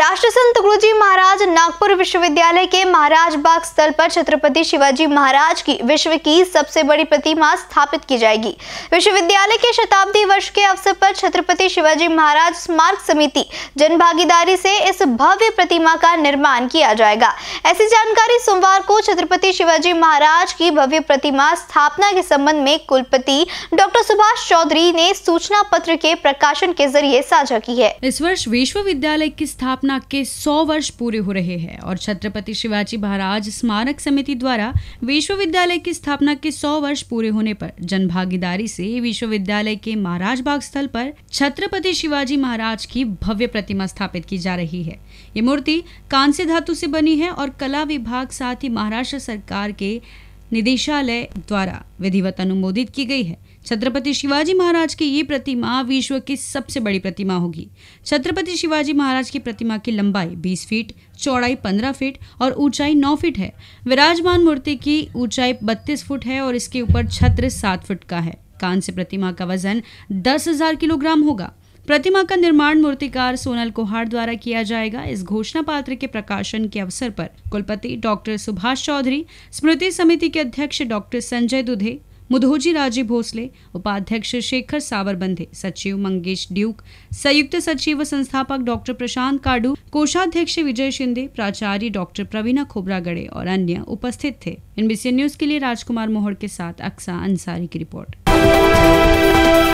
राष्ट्रसंत गुरुजी महाराज नागपुर विश्वविद्यालय के महाराज बाग स्थल पर छत्रपति शिवाजी महाराज की विश्व की सबसे बड़ी प्रतिमा स्थापित की जाएगी विश्वविद्यालय के शताब्दी वर्ष के अवसर पर छत्रपति शिवाजी महाराज स्मारक समिति जनभागीदारी से इस भव्य प्रतिमा का निर्माण किया जाएगा ऐसी जानकारी सोमवार को छत्रपति शिवाजी महाराज की भव्य प्रतिमा स्थापना के संबंध में कुलपति डॉक्टर सुभाष चौधरी ने सूचना पत्र के प्रकाशन के जरिए साझा की है इस वर्ष विश्वविद्यालय की स्थापना स्थापना के 100 वर्ष पूरे हो रहे हैं और छत्रपति शिवाजी महाराज स्मारक समिति द्वारा विश्वविद्यालय की स्थापना के 100 वर्ष पूरे होने पर जनभागीदारी से विश्वविद्यालय के महाराज बाग स्थल पर छत्रपति शिवाजी महाराज की भव्य प्रतिमा स्थापित की जा रही है ये मूर्ति कांस्य धातु से बनी है और कला विभाग साथ ही महाराष्ट्र सरकार के निदेशालय द्वारा विधिवत अनुमोदित की गई है छत्रपति शिवाजी महाराज की ये प्रतिमा विश्व की सबसे बड़ी प्रतिमा होगी छत्रपति शिवाजी महाराज की प्रतिमा की लंबाई 20 फीट चौड़ाई 15 फीट और ऊंचाई 9 फीट है विराजमान मूर्ति की ऊंचाई 32 फुट है और इसके ऊपर छत्र 7 फुट का है कांस्य प्रतिमा का वजन 10,000 किलोग्राम होगा प्रतिमा का निर्माण मूर्तिकार सोनल कोहाड़ द्वारा किया जाएगा इस घोषणा पत्र के प्रकाशन के अवसर पर कुलपति डॉक्टर सुभाष चौधरी स्मृति समिति के अध्यक्ष डॉक्टर संजय दुधे मुधोजी राजीव भोसले उपाध्यक्ष शेखर सावरबंधे सचिव मंगेश ड्यूक संयुक्त सचिव व संस्थापक डॉक्टर प्रशांत काडू कोषाध्यक्ष विजय शिंदे प्राचार्य डॉक्टर प्रवीणा खोबरागड़े और अन्य उपस्थित थे एनबीसी न्यूज के लिए राजकुमार मोहर के साथ अक्सा अंसारी की रिपोर्ट